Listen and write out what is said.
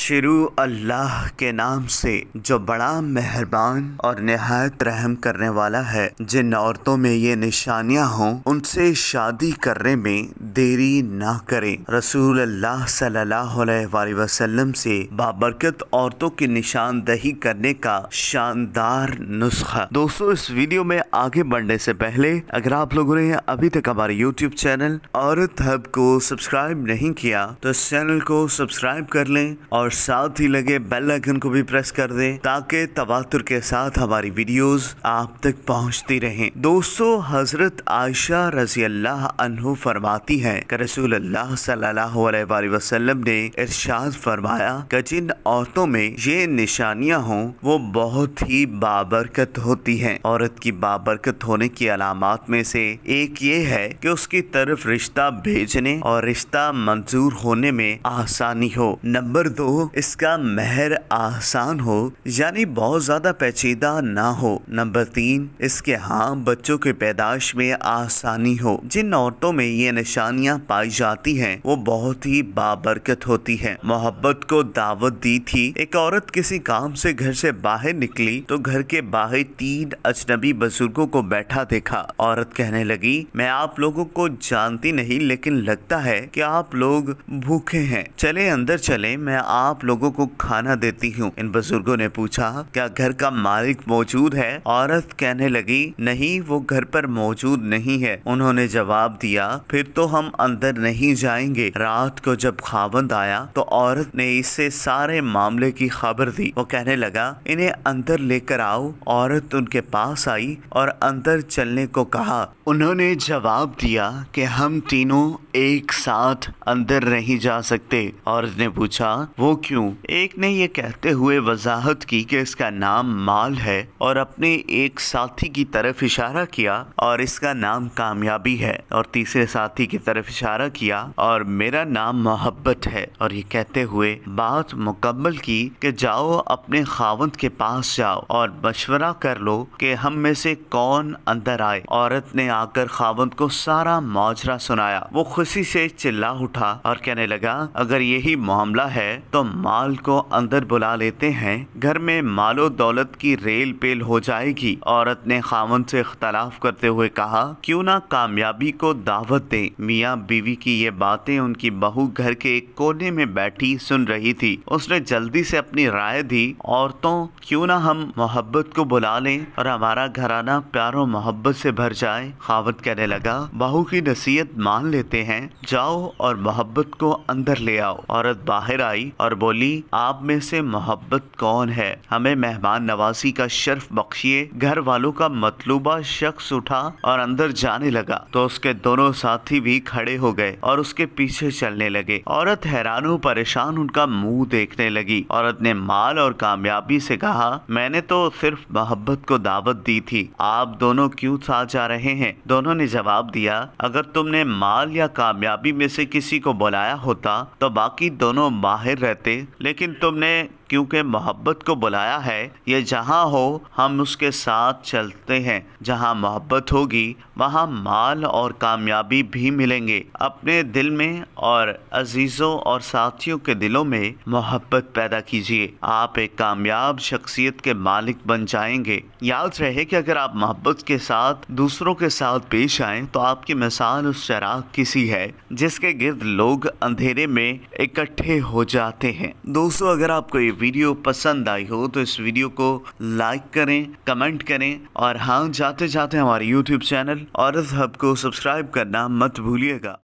शुरू अल्लाह के नाम से जो बड़ा मेहरबान और नहायत रहम करने वाला है जिन औरतों में ये निशानियाँ हों उनसे शादी करने में देरी ना करें रसूल अल्लाह सल्लल्लाहु अलैहि वसल्लम से बाबरकत औरतों की निशानदही करने का शानदार नुस्खा दोस्तों इस वीडियो में आगे बढ़ने से पहले अगर आप लोगों ने अभी तक हमारे यूट्यूब चैनल औरत हब को सब्सक्राइब नहीं किया तो इस चैनल को सब्सक्राइब कर लें और और साथ ही लगे बेल आइकन को भी प्रेस कर दें ताकि तवातुर के साथ हमारी वीडियोस आप तक पहुंचती रहें दोस्तों हजरत आयशा रजी अल्लाह अनहु फरमाती है कि रसूल अल्लाह सल्लल्लाहु अलैहि वसल्लम ने इरशाद फरमाया कि जिन औरतों में ये निशानियां हों वो बहुत ही बाबरकत होती हैं औरत की बाबरकत होने की अलामत में से एक ये है कि उसकी तरफ रिश्ता भेजने और रिश्ता मंजूर होने में आसानी हो नंबर दो इसका महर आसान हो यानी बहुत ज़्यादा पेचीदा ना हो नंबर तीन इसके हाँ बच्चों के पैदाश में आसानी हो जिन औरतों में ये निशानियाँ पाई जाती हैं वो बहुत ही बाबरकत होती है मोहब्बत को दावत दी थी एक औरत किसी काम से घर से बाहर निकली तो घर के बाहर तीन अजनबी बुजुर्गों को बैठा देखा औरत कहने लगी मैं आप लोगों को जानती नहीं लेकिन लगता है कि आप लोग भूखे हैं चले अंदर चले मैं आप आप लोगों को खाना देती हूँ इन बुजुर्गों ने पूछा क्या घर का मालिक मौजूद है औरत कहने लगी नहीं वो घर पर मौजूद नहीं है उन्होंने जवाब दिया फिर तो हम अंदर नहीं जाएंगे रात को जब खावंद आया तो औरत ने इससे सारे मामले की खबर दी वो कहने लगा इन्हें अंदर लेकर आओ औरत उनके पास आई और अंदर चलने को कहा उन्होंने जवाब दिया कि हम तीनों एक साथ अंदर नहीं जा सकते औरत ने पूछा वो क्यों एक ने यह कहते हुए वजाहत की कि इसका नाम माल है और अपने एक साथी की तरफ इशारा किया और इसका नाम कामयाबी है और तीसरे साथी की तरफ इशारा किया और मेरा नाम मोहब्बत है और ये कहते हुए बात मुकम्मल की कि जाओ अपने खावंद के पास जाओ और मशवरा कर लो कि हम में से कौन अंदर आए औरत ने आकर खावंद को सारा माजरा सुनाया वो खुशी से चिल्ला उठा और कहने लगा अगर यही मामला है तो माल को अंदर बुला लेते हैं घर में मालो दौलत की रेल पेल हो जाएगी औरत ने खामन से इख्तलाफ करते हुए कहा क्यों ना कामयाबी को दावत दें मियाँ बीवी की ये बातें उनकी बहू घर के एक कोने में बैठी सुन रही थी उसने जल्दी से अपनी राय दी औरतों क्यों ना हम मोहब्बत को बुला लें और हमारा घराना प्यारो मोहब्बत से भर जाए खावत कहने लगा बहू की नसीहत मान लेते हैं जाओ और मोहब्बत को अंदर ले आओ औरत बाहर आई और बोली आप में से मोहब्बत कौन है हमें मेहमान नवासी का शर्फ बख्शिए घर वालों का मतलूबा शख्स उठा और अंदर जाने लगा तो उसके दोनों साथी भी खड़े हो गए और उसके पीछे चलने लगे औरत हैरानों परेशान उनका मुंह देखने लगी औरत ने माल और कामयाबी से कहा मैंने तो सिर्फ मोहब्बत को दावत दी थी आप दोनों क्यों साथ जा रहे हैं दोनों ने जवाब दिया अगर तुमने माल या कामयाबी में से किसी को बुलाया होता तो बाकी दोनों बाहर रह रहते लेकिन तुमने क्योंकि मोहब्बत को बुलाया है ये जहाँ हो हम उसके साथ चलते हैं जहाँ मोहब्बत होगी वहाँ माल और कामयाबी भी मिलेंगे अपने दिल में और अजीज़ों और साथियों के दिलों में मोहब्बत पैदा कीजिए आप एक कामयाब शख्सियत के मालिक बन जाएंगे याद रहे कि अगर आप मोहब्बत के साथ दूसरों के साथ पेश आए तो आपकी मिसाल उस चराग की सी है जिसके गिर्द लोग अंधेरे में इकट्ठे हो जाते हैं दोस्तों अगर आपको ये वीडियो पसंद आई हो तो इस वीडियो को लाइक करें कमेंट करें और हाँ जाते जाते हमारे यूट्यूब चैनल और इस हब को सब्सक्राइब करना मत भूलिएगा